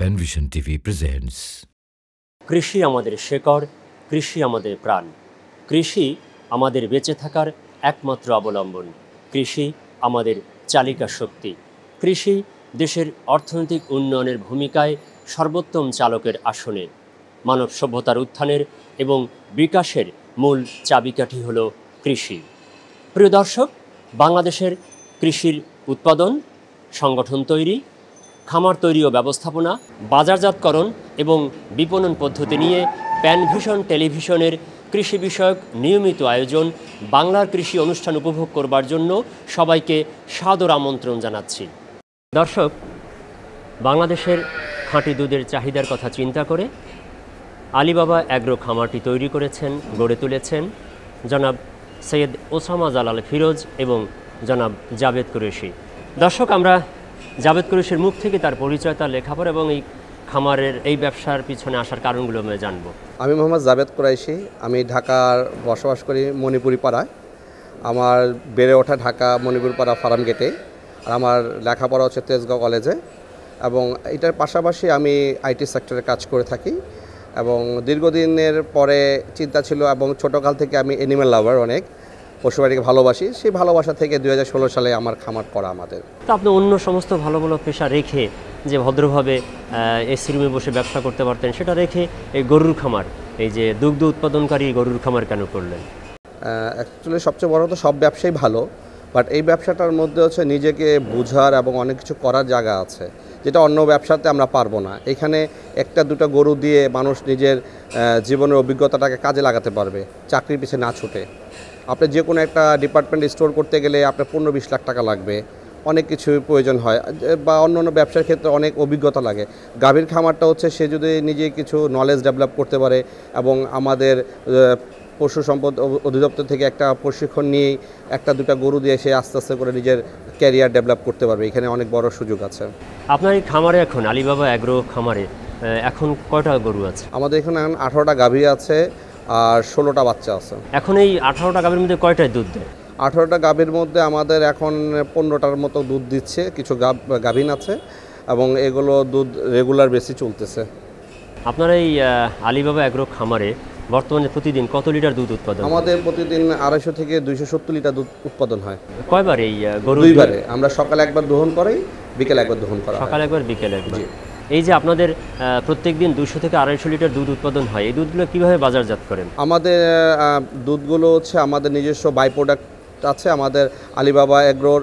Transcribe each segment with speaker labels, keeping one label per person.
Speaker 1: Panvision TV presents কৃষি আমাদের শেকড় কৃষি আমাদের প্রাণ কৃষি আমাদের বেঁচে থাকার একমাত্র অবলম্বন কৃষি আমাদের চালিকা শক্তি কৃষি দেশের অর্থনৈতিক উন্নয়নের ভূমিকায় সর্বোত্তম চালকের আসনে মানব সভ্যতার উত্থানের এবং বিকাশের মূল চাবিকাঠি হল কৃষি প্রিয় দর্শক বাংলাদেশের কৃষির উৎপাদন সংগঠন তৈরি খামার তৈরি ও ব্যবস্থাপনা বাজারজাতকরণ এবং বিপণন পদ্ধতি নিয়ে প্যানভিশন টেলিভিশনের কৃষি বিষয়ক নিয়মিত আয়োজন বাংলার কৃষি অনুষ্ঠান উপভোগ করবার জন্য সবাইকে সাদর আমন্ত্রণ জানাচ্ছি দর্শক বাংলাদেশের খাঁটি দুধের চাহিদার কথা চিন্তা করে আলিবাবা অ্যাগ্রো খামারটি তৈরি করেছেন গড়ে তুলেছেন জনাব সৈয়দ ওসামা জালাল ফিরোজ এবং জনাব জাভেদ কুরেশি দর্শক আমরা জাবেদ কুরেশের মুখ থেকে তার পরিচয় তার লেখাপড়া এবং এই খামারের এই ব্যবসার পিছনে আসার কারণগুলো আমরা জানব
Speaker 2: আমি মোহাম্মদ জাবেদ কুরাইশি আমি ঢাকার বসবাস করি মণিপুরি পাড়ায় আমার বেড়ে ওঠা ঢাকা মণিপুর পাড়া ফার্ম গেটে আর আমার লেখাপড়া হচ্ছে তেজগাঁও কলেজে এবং এটার পাশাপাশি আমি আইটি সেক্টরে কাজ করে থাকি এবং দীর্ঘদিনের পরে চিন্তা ছিল এবং ছোটোকাল থেকে আমি এনিম্যাল লাভার অনেক পশুবাড়িকে ভালোবাসি সেই ভালোবাসা থেকে দু সালে আমার খামার করা আমাদের
Speaker 1: তো আপনি অন্য সমস্ত ভালো ভালো পেশা রেখে যে ভদ্রভাবে এসি রুমে বসে ব্যবসা করতে পারতেন সেটা রেখে এই গরুর খামার এই যে দুগ্ধ উৎপাদনকারী
Speaker 2: গরুর খামার কেন করলেন অ্যাকচুয়ালি সবচেয়ে বড় তো সব ব্যবসাই ভালো বাট এই ব্যবসাটার মধ্যে হচ্ছে নিজেকে বোঝার এবং অনেক কিছু করার জায়গা আছে যেটা অন্য ব্যবসাতে আমরা পারবো না এখানে একটা দুটো গরু দিয়ে মানুষ নিজের জীবনের অভিজ্ঞতাটাকে কাজে লাগাতে পারবে চাকরির পিছিয়ে না ছুটে আপনি যে কোনো একটা ডিপার্টমেন্ট স্টোর করতে গেলে আপনার পনেরো বিশ লাখ টাকা লাগবে অনেক কিছু প্রয়োজন হয় বা অন্য অন্য ব্যবসার ক্ষেত্রে অনেক অভিজ্ঞতা লাগে গাভীর খামারটা হচ্ছে সে যদি নিজে কিছু নলেজ ডেভেলপ করতে পারে এবং আমাদের পশু সম্পদ অধিদপ্তর থেকে একটা প্রশিক্ষণ নিয়ে একটা দুটা গরু দিয়ে সে আস্তে আস্তে করে নিজের ক্যারিয়ার ডেভেলপ করতে পারবে এখানে অনেক বড় সুযোগ আছে
Speaker 1: আপনার এই খামারে এখন আলিবাবা অ্যাগ্রো
Speaker 2: খামারে এখন কয়টা গরু আছে আমাদের এখানে এখন আঠারোটা গাভী আছে আর ষোলোটা বাচ্চা আছে এখন এই আঠারোটা গাভীর মধ্যে কয়টায় দুধ দেয় আঠারোটা গাভীর মধ্যে আমাদের এখন পনেরোটার মতো দুধ দিচ্ছে কিছু গাভীন আছে এবং এগুলো দুধ রেগুলার বেশি চলতেছে
Speaker 1: আপনার এই আলিবাবা অ্যাগ্রো খামারে বর্তমানে প্রতিদিন কত লিটার দুধ উৎপাদন আমাদের
Speaker 2: প্রতিদিন আড়াইশো থেকে দুইশো সত্তর লিটার দুধ উৎপাদন হয় কয়বার এই গরু দুইবারে আমরা সকালে একবার দোহন করাই বিকেলে একবার দোহন করা সকালে
Speaker 1: একবার বিকেলে একবার এই যে আপনাদের প্রত্যেক দিন দুশো থেকে আড়াইশো লিটার দুধ উৎপাদন হয় এই দুধগুলো কীভাবে বাজারজাত করেন
Speaker 2: আমাদের দুধগুলো হচ্ছে আমাদের নিজস্ব বাই প্রোডাক্ট আছে আমাদের আলিবাবা এগ্রোর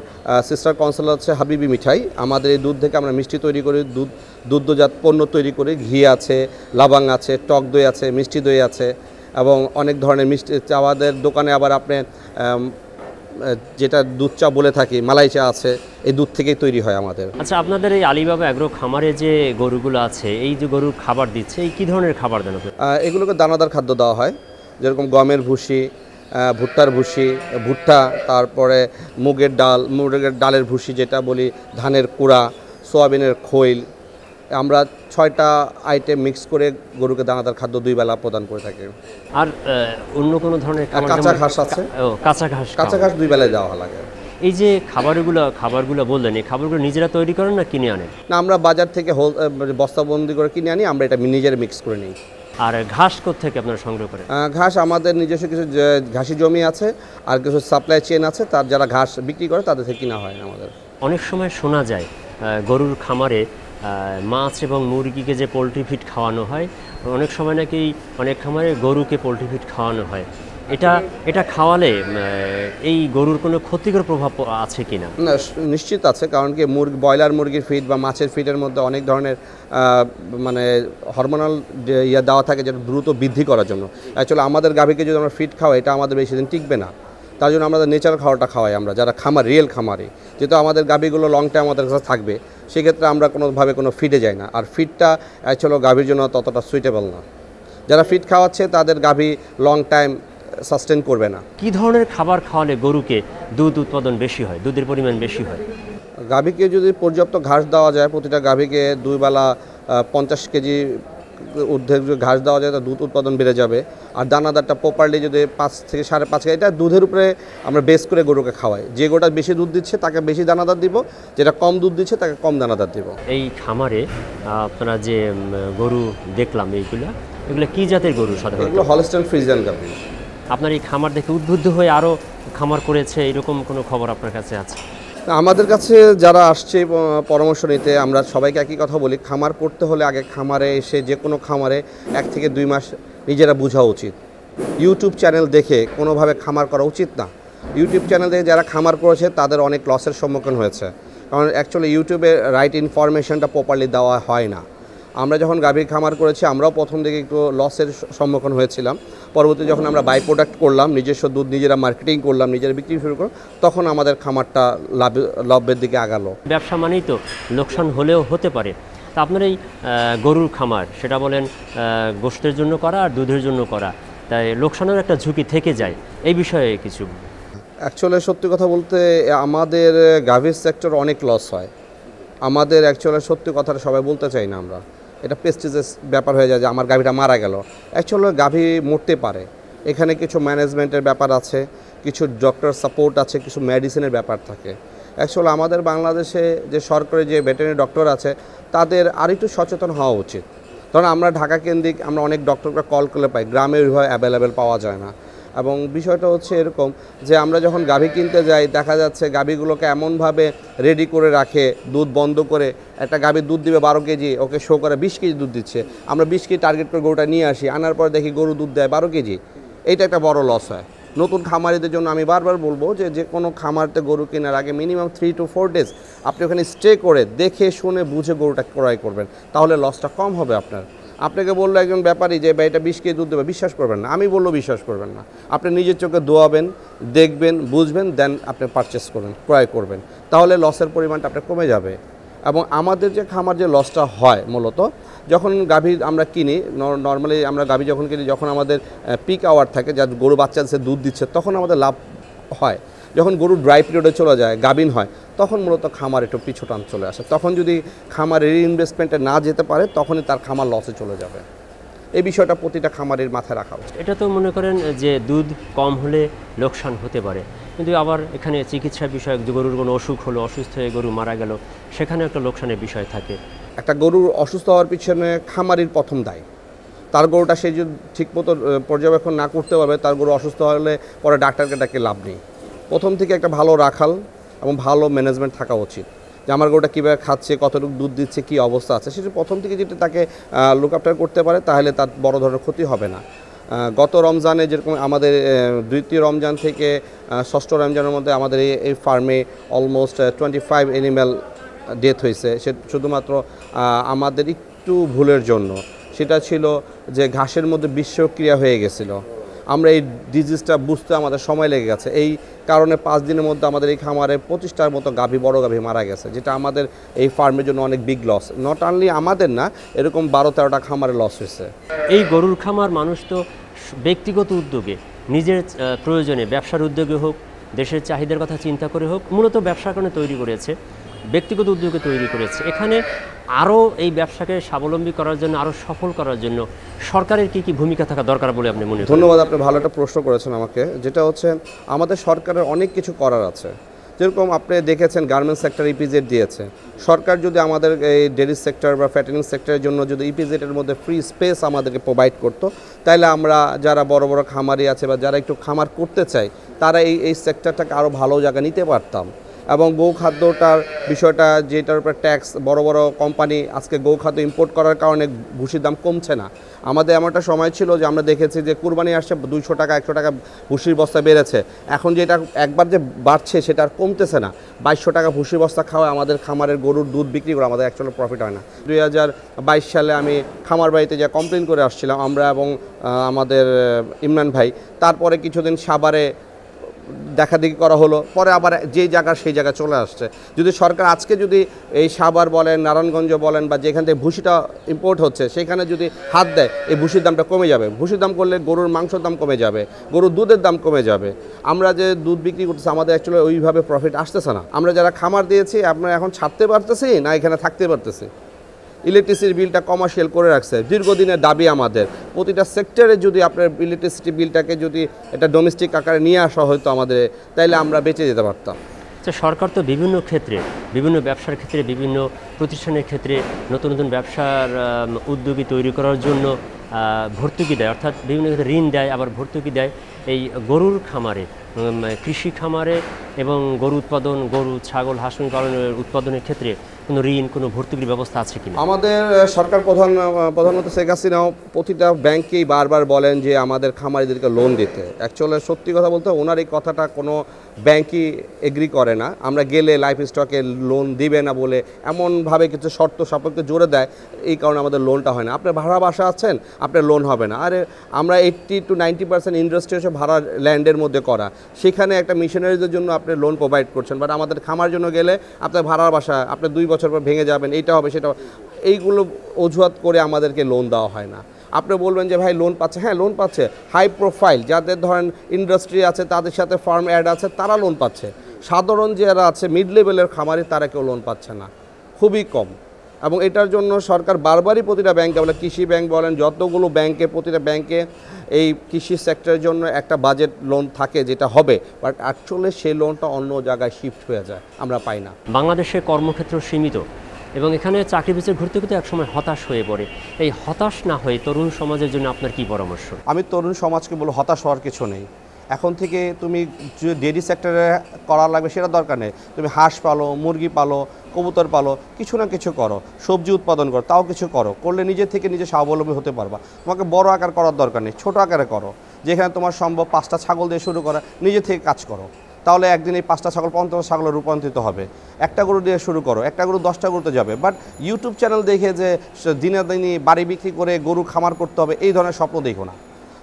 Speaker 2: সিস্টার কনসাল আছে হাবিবি মিঠাই আমাদের এই দুধ থেকে আমরা মিষ্টি তৈরি করি দুধ দুগ্ধজাত পণ্য তৈরি করি ঘি আছে লাবাং আছে টক দই আছে মিষ্টি দই আছে এবং অনেক ধরনের মিষ্টি আমাদের দোকানে আবার আপনি যেটা দুধ চা বলে থাকি মালাই চা আছে এই দুধ থেকেই তৈরি হয় আমাদের
Speaker 1: আচ্ছা আপনাদের এই আলিবাবা অ্যাগ্রো খামারে যে গরুগুলো আছে এই যে গরুর খাবার দিচ্ছে এই কী ধরনের খাবার দেন
Speaker 2: এগুলোকে দানাদার খাদ্য দেওয়া হয় যেরকম গমের ভুসি ভুট্টার ভুসি ভুট্টা তারপরে মুগের ডাল মুগের ডালের ভুসি যেটা বলি ধানের কুড়া সোয়াবিনের খৈল আমরা ছয়টা আইটেম মিক্স করে গরুকে দানাদার খাদ্য দুই বেলা প্রদান করে থাকি আর অন্য কোনো ধরনের কাঁচা ঘাস আছে
Speaker 1: কাঁচা ঘাস কাঁচা ঘাস দুই বেলায় দেওয়া
Speaker 2: লাগে এই যে
Speaker 1: খাবারগুলো খাবারগুলো বললেন এই খাবারগুলো নিজেরা তৈরি করেন না কিনে আনেন
Speaker 2: না আমরা বাজার থেকে হোল মানে বস্তাবন্দি করে কিনে আনি আমরা এটা নিজেরা মিক্স করে নিই আর ঘাস থেকে আপনারা সংগ্রহ করেন ঘাস আমাদের নিজস্ব কিছু ঘাসি জমি আছে আর কিছু সাপ্লাই চেন আছে তার যারা ঘাস বিক্রি করে তাদের থেকে কিনা হয় আমাদের
Speaker 1: অনেক সময় শোনা যায় গরুর খামারে মাছ এবং মুরগিকে যে পোলট্রি ফিড খাওয়ানো হয় অনেক সময় নাকি অনেক খামারে গরুকে পোলট্রি ফিড খাওয়ানো হয় এটা এটা খাওয়ালে এই গরুর কোনো ক্ষতিকর প্রভাব আছে কি না
Speaker 2: নিশ্চিত আছে কারণ কি মুরগি ব্রয়লার মুরগির ফিড বা মাছের ফিডের মধ্যে অনেক ধরনের মানে হরমোনাল ইয়ে দেওয়া থাকে যেটা দ্রুত বৃদ্ধি করার জন্য অ্যাকচুয়ালি আমাদের গাভীকে যদি আমরা ফিড খাওয়াই এটা আমাদের বেশি দিন টিকবে না তার জন্য আমরা নেচারাল খাওয়াটা খাওয়াই আমরা যারা খামার রিয়েল খামারে যেহেতু আমাদের গাভীগুলো লং টাইম আমাদের কাছে থাকবে সেক্ষেত্রে আমরা কোনোভাবে কোনো ফিটে যাই না আর ফিডটা অ্যাকচুয়ালি গাভীর জন্য ততটা সুইটেবল না যারা ফিড খাওয়াচ্ছে তাদের গাভী লং টাইম সাস্টেন করবে না
Speaker 1: কি ধরনের খাবার খাওয়ালে গরুকে দুধ উৎপাদন বেশি হয় দুধের পরিমাণ বেশি হয়
Speaker 2: গাভীকে যদি পর্যাপ্ত ঘাস দেওয়া যায় প্রতিটা গাভীকে দুইবেলা পঞ্চাশ কেজি অর্ধেক ঘাস দেওয়া যায় তা দুধ উৎপাদন বেড়ে যাবে আর দানাদারটা প্রপারলি যদি পাঁচ থেকে সাড়ে পাঁচ এটা দুধের উপরে আমরা বেস করে গরুকে খাওয়াই যে গোটা বেশি দুধ দিচ্ছে তাকে বেশি দানাদার দিব যেটা কম দুধ দিচ্ছে তাকে কম দানাদার দিব এই খামারে আপনারা যে গরু দেখলাম এইগুলো এগুলো কি জাতের গরু সাধারণত এগুলো হলস্টেন ফ্রিজিয়ান
Speaker 1: আপনার এই খামার দেখে উদ্বুদ্ধ হয়ে আরও খামার করেছে এরকম কোনো খবর আপনার কাছে আছে
Speaker 2: আমাদের কাছে যারা আসছে পরামর্শ নিতে আমরা সবাইকে একই কথা বলি খামার করতে হলে আগে খামারে এসে যে কোনো খামারে এক থেকে দুই মাস নিজেরা বোঝা উচিত ইউটিউব চ্যানেল দেখে কোনোভাবে খামার করা উচিত না ইউটিউব চ্যানেল দেখে যারা খামার করেছে তাদের অনেক লসের সম্মুখীন হয়েছে কারণ অ্যাকচুয়ালি ইউটিউবে রাইট ইনফরমেশনটা প্রপারলি দেওয়া হয় না আমরা যখন গাভীর খামার করেছি আমরাও প্রথম দিকে একটু লসের সম্মুখীন হয়েছিলাম পরবর্তী যখন আমরা বাই প্রোডাক্ট করলাম নিজস্ব দুধ নিজেরা মার্কেটিং করলাম নিজেরা বিক্রি শুরু করলাম তখন আমাদের খামারটা লাভ লাভের দিকে আগালো
Speaker 1: ব্যবসা মানেই তো লোকসান হলেও হতে পারে তা আপনার এই গরুর খামার সেটা বলেন গোষ্ঠের জন্য করা আর দুধের জন্য করা তাই লোকসানের একটা ঝুঁকি থেকে যায় এই বিষয়ে কিছু
Speaker 2: অ্যাকচুয়ালি সত্যি কথা বলতে আমাদের গাভীর সেক্টর অনেক লস হয় আমাদের অ্যাকচুয়ালি সত্যি কথাটা সবাই বলতে চাই না আমরা এটা প্রেস্টিজেস ব্যাপার হয়ে যায় যে আমার গাভীটা মারা গেল অ্যাকচুয়ালি গাভী মরতে পারে এখানে কিছু ম্যানেজমেন্টের ব্যাপার আছে কিছু ডক্টর সাপোর্ট আছে কিছু মেডিসিনের ব্যাপার থাকে অ্যাকচুয়ালি আমাদের বাংলাদেশে যে সরকারি যে ভেটেরিনারি ডক্টর আছে তাদের আর একটু সচেতন হওয়া উচিত কারণ আমরা ঢাকা কেন্দ্রিক আমরা অনেক ডক্টরকে কল করে পাই গ্রামে ওইভাবে অ্যাভেলেবেল পাওয়া যায় না এবং বিষয়টা হচ্ছে এরকম যে আমরা যখন গাভী কিনতে যাই দেখা যাচ্ছে গাভীগুলোকে এমনভাবে রেডি করে রাখে দুধ বন্ধ করে একটা গাভীর দুধ দিবে বারো কেজি ওকে শো করে বিশ কেজি দুধ দিচ্ছে আমরা বিশ কেজি টার্গেট করে গরুটা নিয়ে আসি আনার পর দেখি গরু দুধ দেয় বারো কেজি এইটা একটা বড় লস হয় নতুন খামারিদের জন্য আমি বারবার বলবো যে যে কোনো খামারতে গরু কেনার আগে minimum three to four days আপনি ওখানে স্টে করে দেখে শুনে বুঝে গরুটা ক্রয় করবেন তাহলে লসটা কম হবে আপনার আপনাকে বললো একজন ব্যাপারী যে এটা বিষ কেজি দুধ দেবে বিশ্বাস করবেন না আমি বললো বিশ্বাস করবেন না আপনি নিজের চোখে দোয়াবেন দেখবেন বুঝবেন দেন আপনি পারচেস করবেন ক্রয় করবেন তাহলে লসের পরিমাণটা আপনার কমে যাবে এবং আমাদের যে খামার যে লসটা হয় মূলত যখন গাভী আমরা কিনি নর্মালি আমরা গাভী যখন কিনি যখন আমাদের পিক আওয়ার থাকে যা গরু বাচ্চা দুধ দিচ্ছে তখন আমাদের লাভ হয় যখন গরু ড্রাই পিরিয়ডে চলে যায় গাভিন হয় তখন মূলত খামার একটু পিছুটান চলে আসে তখন যদি খামার রিইনভেস্টমেন্টে না যেতে পারে তখনই তার খামার লসে চলে যাবে এই বিষয়টা প্রতিটা খামারের মাথায় রাখা উচিত
Speaker 1: এটা তো মনে করেন যে দুধ কম হলে লোকসান হতে পারে কিন্তু আবার এখানে চিকিৎসা বিষয়ক যে গরুর কোনো
Speaker 2: অসুখ হলো অসুস্থ হয়ে গরু মারা গেল সেখানে একটা লোকসানের বিষয় থাকে একটা গরুর অসুস্থ হওয়ার পিছনে খামারির প্রথম দায় তার গরুটা সে যদি ঠিকমতো পর্যবেক্ষণ না করতে পারবে তার গরু অসুস্থ হলে পরে ডাক্তারকে ডাকে লাভ নেই প্রথম থেকে একটা ভালো রাখাল এবং ভালো ম্যানেজমেন্ট থাকা উচিত যে আমার গরুটা কীভাবে খাচ্ছে কতটুকু দুধ দিচ্ছে কী অবস্থা আছে সেটা প্রথম থেকে যদি তাকে লুক আপটার করতে পারে তাহলে তার বড় ধরনের ক্ষতি হবে না গত রমজানে যেরকম আমাদের দ্বিতীয় রমজান থেকে ষষ্ঠ রমজানের মধ্যে আমাদের এই ফার্মে almost twenty five animal death হয়েছে সে শুধুমাত্র আমাদের একটু ভুলের জন্য সেটা ছিল যে ঘাসের মধ্যে বিশ্বক্রিয়া হয়ে গেছিলো আমরা এই ডিজিজটা বুঝতে আমাদের সময় লেগে গেছে এই কারণে পাঁচ দিনের মধ্যে আমাদের এই খামারে পঁচিশটার মতো গাভী বড় গাভী মারা গেছে যেটা আমাদের এই ফার্মের জন্য অনেক বিগ লস নট অনলি আমাদের না এরকম বারো তেরোটা খামারে লস হয়েছে
Speaker 1: এই গরুর খামার মানুষ তো ব্যক্তিগত উদ্যোগে নিজের প্রয়োজনে ব্যবসার উদ্যোগে হোক দেশের চাহিদার কথা চিন্তা করে হোক মূলত ব্যবসার কারণে তৈরি করেছে ব্যক্তিগত উদ্যোগে তৈরি করেছে এখানে আরও এই ব্যবসাকে স্বাবলম্বী করার জন্য আরও সফল করার জন্য সরকারের কি কি ভূমিকা থাকা দরকার বলে আপনি মনে ধন্যবাদ আপনি
Speaker 2: ভালো একটা প্রশ্ন করেছেন আমাকে যেটা হচ্ছে আমাদের সরকারের অনেক কিছু করার আছে যেরকম আপনি দেখেছেন গার্মেন্টস সেক্টর ইপিজেড দিয়েছে সরকার যদি আমাদের এই ডেরি সেক্টর বা ফ্যাটেনিং সেক্টরের জন্য যদি ইপিজেডের e মধ্যে ফ্রি স্পেস আমাদেরকে প্রোভাইড করতো তাহলে আমরা যারা বড় বড় খামারি আছে বা যারা একটু খামার করতে চাই তারা এই এই সেক্টরটাকে আরও ভালো জায়গা নিতে পারতাম এবং গৌখাদ্যটার বিষয়টা যেটার উপর ট্যাক্স বড় বড় কোম্পানি আজকে গৌখাদ্য ইম্পোর্ট করার কারণে ভুষির দাম কমছে না আমাদের এমন একটা সময় ছিল যে আমরা দেখেছি যে কুরবানি আসছে দুইশো টাকা একশো টাকা ভুষির বস্তা বেড়েছে এখন যেটা একবার যে বাড়ছে সেটা আর কমতেছে না বাইশশো টাকা ভুষির বস্তা খাওয়া আমাদের খামারের গরুর দুধ বিক্রি করে আমাদের অ্যাকচুয়ালি প্রফিট হয় না দুই সালে আমি খামার বাড়িতে যা কমপ্লেন করে আসছিলাম আমরা এবং আমাদের ইমরান ভাই তারপরে কিছুদিন সাবারে দেখাদেখি করা হলো পরে আবার যে জায়গা সেই জায়গা চলে আসছে যদি সরকার আজকে যদি এই সাবার বলেন নারায়ণগঞ্জ বলেন বা যেখান থেকে ভুসিটা ইম্পোর্ট হচ্ছে সেখানে যদি হাত দেয় এই ভুসির দামটা কমে যাবে ভুসির দাম করলে গরুর মাংসর দাম কমে যাবে গরুর দুধের দাম কমে যাবে আমরা যে দুধ বিক্রি করতেছি আমাদের অ্যাকচুয়ালি ওইভাবে প্রফিট আসতেছে না আমরা যারা খামার দিয়েছি আমরা এখন ছাড়তে পারতেছি না এখানে থাকতে পারতেছি ইলেকট্রিসিটি বিলটা কমার্শিয়াল করে রাখছে দীর্ঘদিনের দাবি আমাদের প্রতিটা সেক্টরে যদি আপনার ইলেকট্রিসিটি বিলটাকে যদি এটা ডোমেস্টিক আকারে নিয়ে আসা হয়তো আমাদের তাইলে আমরা বেঁচে যেতে পারতাম
Speaker 1: তো আচ্ছা, সরকার তো বিভিন্ন ক্ষেত্রে বিভিন্ন ব্যবসার ক্ষেত্রে বিভিন্ন প্রতিষ্ঠানের ক্ষেত্রে নতুন নতুন ব্যবসার উদ্যোগী তৈরি করার জন্য ভর্তুকি দেয় অর্থাৎ বিভিন্ন ক্ষেত্রে ঋণ দেয় আবার ভর্তুকি দেয় এই গরুর খামারে কৃষি খামারে এবং গরু উৎপাদন গরু ছাগল হাঁস পালনের উৎপাদনের ক্ষেত্রে কোনো ঋণ কোনো ভর্তুকির ব্যবস্থা আছে কি
Speaker 2: আমাদের সরকার প্রধান প্রধানত শেখ হাসিনাও প্রতিটা ব্যাংকেই বারবার বলেন যে আমাদের খামারিদেরকে লোন দিতে অ্যাকচুয়ালি সত্যি কথা বলতে ওনার এই কথাটা কোনো ব্যাংকই এগ্রি করে না আমরা গেলে লাইফ স্টকে লোন দিবে না বলে এমনভাবে কিছু শর্ত সাপেক্ষে জোরে দেয় এই কারণে আমাদের লোনটা হয় না আপনি ভাড়া বাসা আছেন আপনার লোন হবে না আর আমরা eighty to ninety percent industry ভাড়া ল্যান্ডের মধ্যে করা সেখানে একটা মিশনারিদের জন্য আপনি লোন প্রোভাইড করছেন বাট আমাদের খামার জন্য গেলে আপনার ভাড়ার বাসা আপনি দুই বছর পর ভেঙে যাবেন এইটা হবে সেটা এইগুলো অজুহাত করে আমাদেরকে লোন দেওয়া হয় না আপনি বলবেন যে ভাই লোন পাচ্ছে হ্যাঁ লোন পাচ্ছে হাই প্রোফাইল যাদের ধরেন ইন্ডাস্ট্রি আছে তাদের সাথে ফার্ম অ্যাড আছে তারা লোন পাচ্ছে সাধারণ যারা আছে মিড লেভেলের খামারি তারা কেউ লোন পাচ্ছে না খুবই কম এবং এটার জন্য সরকার বারবারই প্রতিটা ব্যাংকে বলে কৃষি ব্যাংক বলেন যতগুলো ব্যাংকে প্রতিটা ব্যাংকে এই কৃষি সেক্টরের জন্য একটা বাজেট লোন থাকে যেটা হবে বাট অ্যাকচুয়ালি সেই লোনটা অন্য জায়গায় শিফট হয়ে যায় আমরা পাই না
Speaker 1: বাংলাদেশে কর্মক্ষেত্র সীমিত এবং এখানে চাকরি পিছে ঘুরতে ঘুরতে একসময় হতাশ হয়ে পড়ে এই হতাশ না হয়ে তরুণ সমাজের জন্য আপনার কি পরামর্শ
Speaker 2: আমি তরুণ সমাজকে বলবো হতাশ হওয়ার কিছু নেই এখন থেকে তুমি ডেরি সেক্টরে করা লাগবে সেটা দরকার নেই তুমি হাঁস পালো মুরগি পালো কবুতর পালো কিছু না কিছু করো সবজি উৎপাদন করো তাও কিছু করো করলে নিজে থেকে নিজে স্বাবলম্বী হতে পারবা তোমাকে বড় আকার করার দরকার নেই ছোটো আকারে করো যেখানে তোমার সম্ভব পাঁচটা ছাগল দিয়ে শুরু করা নিজে থেকে কাজ করো তাহলে একদিন এই পাঁচটা ছাগল পঞ্চাশ ছাগলে রূপান্তরিত হবে একটা গরু দিয়ে শুরু করো একটা গরু দশটা গরুতে যাবে বাট ইউটিউব চ্যানেল দেখে যে দিনে দিনই বাড়ি বিক্রি করে গরু খামার করতে হবে এই ধরনের স্বপ্ন দেখো না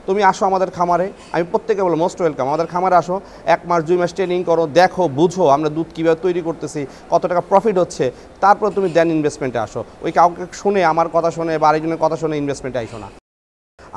Speaker 2: তুমি আসো আমাদের খামারে আমি প্রত্যেকে বলো মোস্ট ওয়েলকাম আমাদের খামারে আসো এক মাস দুই মাস ট্রেনিং করো দেখো বুঝো আমরা দুধ কীভাবে তৈরি করতেছি কত টাকা প্রফিট হচ্ছে তারপর তুমি দেন ইনভেস্টমেন্টে আসো ওই কাউকে শুনে আমার কথা শুনে বা আরেকজনের কথা শুনে ইনভেস্টমেন্টে আইসো না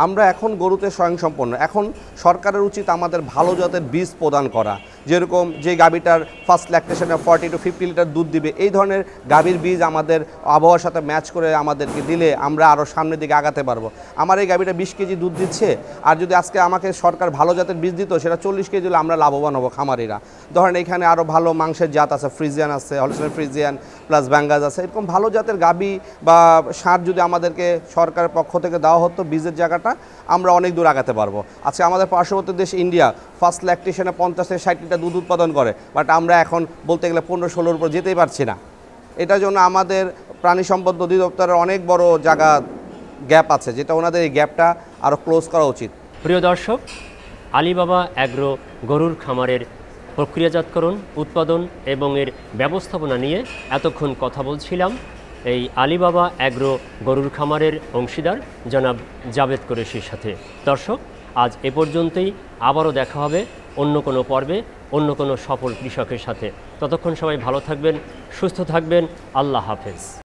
Speaker 2: আমরা এখন গরুতে স্বয়ংসম্পন্ন এখন সরকারের উচিত আমাদের ভালো জাতের বীজ প্রদান করা যেরকম যে গাভীটার ফার্স্ট ল্যাকটেশনে ফর্টি টু ফিফটি লিটার দুধ দিবে এই ধরনের গাভীর বীজ আমাদের আবহাওয়ার সাথে ম্যাচ করে আমাদেরকে দিলে আমরা আরও সামনের দিকে আগাতে পারবো আমার এই গাভীটা বিশ কেজি দুধ দিচ্ছে আর যদি আজকে আমাকে সরকার ভালো জাতের বীজ দিত সেটা চল্লিশ কেজি হলে আমরা লাভবান হবো খামারিরা ধরেন এখানে আরও ভালো মাংসের জাত আছে ফ্রিজিয়ান আছে হলসেল ফ্রিজিয়ান প্লাস ব্যাঙ্গাজ আছে এরকম ভালো জাতের গাভী বা সার যদি আমাদেরকে সরকারের পক্ষ থেকে দেওয়া হতো বীজের জায়গাটা প্রক্রিয়াটা আমরা অনেক দূর আগাতে পারবো আজকে আমাদের পার্শ্ববর্তী দেশ ইন্ডিয়া ফার্স্ট ল্যাকটেশনে পঞ্চাশ থেকে ষাটটা দুধ উৎপাদন করে বাট আমরা এখন বলতে গেলে পনেরো ষোলোর উপর যেতেই পারছি না এটার জন্য আমাদের প্রাণী সম্পদ অধিদপ্তরের অনেক বড় জায়গা গ্যাপ আছে যেটা ওনাদের এই গ্যাপটা আরও ক্লোজ করা উচিত প্রিয় দর্শক
Speaker 1: আলিবাবা অ্যাগ্রো গরুর খামারের প্রক্রিয়াজাতকরণ উৎপাদন এবং এর ব্যবস্থাপনা নিয়ে এতক্ষণ কথা বলছিলাম এই আলিবাবা অ্যাগ্রো গরুর খামারের অংশীদার জনাব জাবেদ কুরেশির সাথে দর্শক আজ এ পর্যন্তই আবারও দেখা হবে অন্য কোনো পর্বে অন্য কোনো সফল কৃষকের সাথে ততক্ষণ সবাই ভালো থাকবেন সুস্থ থাকবেন আল্লাহ হাফেজ